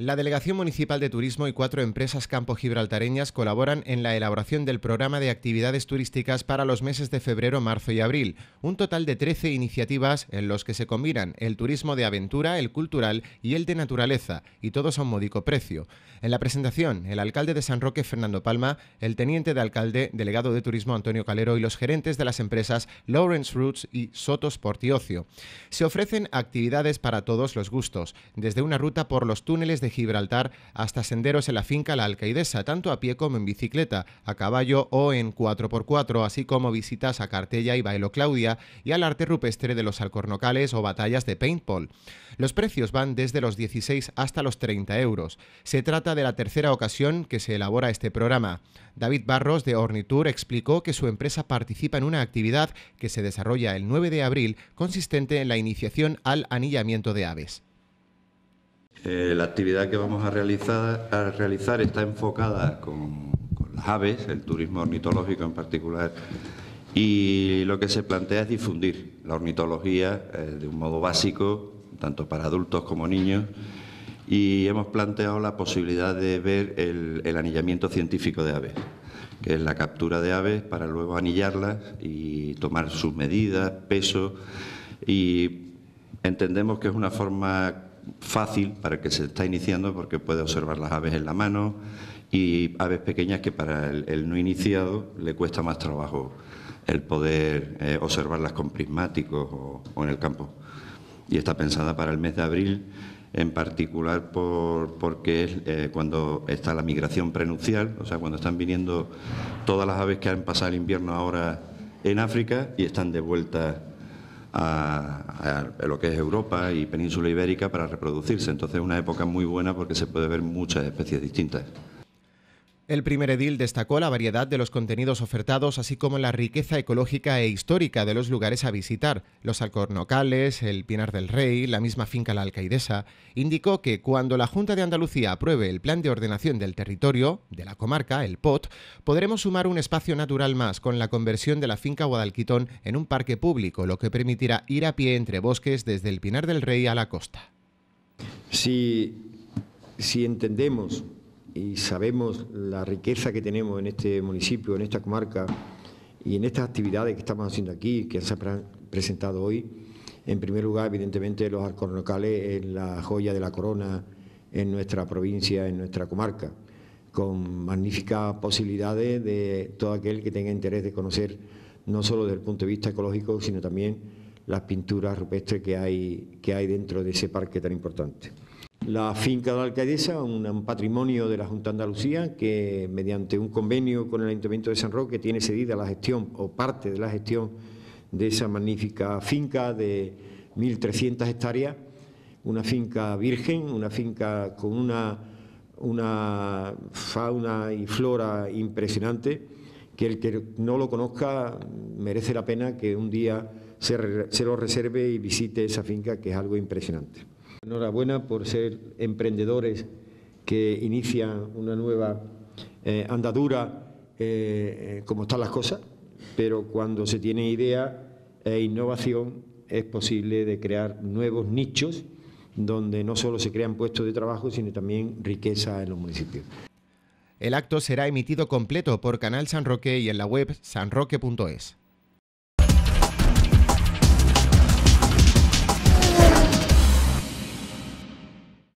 La Delegación Municipal de Turismo y cuatro empresas campo gibraltareñas colaboran en la elaboración del programa de actividades turísticas para los meses de febrero, marzo y abril, un total de 13 iniciativas en los que se combinan el turismo de aventura, el cultural y el de naturaleza, y todos a un módico precio. En la presentación, el alcalde de San Roque, Fernando Palma, el teniente de alcalde, delegado de turismo Antonio Calero y los gerentes de las empresas Lawrence Roots y Sotos Portiocio. Se ofrecen actividades para todos los gustos, desde una ruta por los túneles de Gibraltar hasta senderos en la finca La Alcaidesa, tanto a pie como en bicicleta, a caballo o en 4x4, así como visitas a Cartella y Bailo Claudia y al arte rupestre de los alcornocales o batallas de paintball. Los precios van desde los 16 hasta los 30 euros. Se trata de la tercera ocasión que se elabora este programa. David Barros de Ornitour explicó que su empresa participa en una actividad que se desarrolla el 9 de abril consistente en la iniciación al anillamiento de aves. Eh, la actividad que vamos a realizar, está enfocada con, las aves, el turismo ornitológico en particular, y lo que se plantea es difundir la ornitología eh, de un modo básico, tanto para adultos como niños, y hemos planteado la posibilidad de ver el anillamiento científico de aves, que es la captura de aves para luego anillarlas y tomar sus medidas, peso, y entendemos que es una forma fácil para el que se está iniciando porque puede observar las aves en la mano y aves pequeñas que para el, no iniciado le cuesta más trabajo el poder eh, observarlas con prismáticos o, en el campo. Y está pensada para el mes de abril en particular por, porque es eh, cuando está la migración prenucial, o sea, cuando están viniendo todas las aves que han pasado el invierno ahora en África y están de vuelta a, lo que es Europa y península ibérica para reproducirse. Entonces es una época muy buena porque se puede ver muchas especies distintas. El primer edil destacó la variedad de los contenidos ofertados, así como la riqueza ecológica e histórica de los lugares a visitar, los alcornocales, el Pinar del Rey, la misma finca La Alcaidesa. Indicó que cuando la Junta de Andalucía apruebe el plan de ordenación del territorio, de la comarca, el POT, podremos sumar un espacio natural más con la conversión de la finca Guadalquitón en un parque público, lo que permitirá ir a pie entre bosques desde el Pinar del Rey a la costa. Si, si entendemos y sabemos la riqueza que tenemos en este municipio, en esta comarca y en estas actividades que estamos haciendo aquí, que se han presentado hoy, en primer lugar, evidentemente, los locales en la joya de la corona en nuestra provincia, en nuestra comarca, con magníficas posibilidades de todo aquel que tenga interés de conocer, no solo desde el punto de vista ecológico, sino también las pinturas rupestres que hay, que hay dentro de ese parque tan importante la finca de la alcaldesa, un patrimonio de la Junta de Andalucía, que mediante un convenio con el Ayuntamiento de San Roque tiene cedida la gestión o parte de la gestión de esa magnífica finca de 1.300 hectáreas, una finca virgen, una finca con una, fauna y flora impresionante, que el que no lo conozca merece la pena que un día se lo reserve y visite esa finca, que es algo impresionante. Enhorabuena por ser emprendedores que inician una nueva eh, andadura, eh, eh, como están las cosas, pero cuando se tiene idea e innovación es posible de crear nuevos nichos donde no solo se crean puestos de trabajo, sino también riqueza en los municipios. El acto será emitido completo por Canal San Roque y en la web sanroque.es.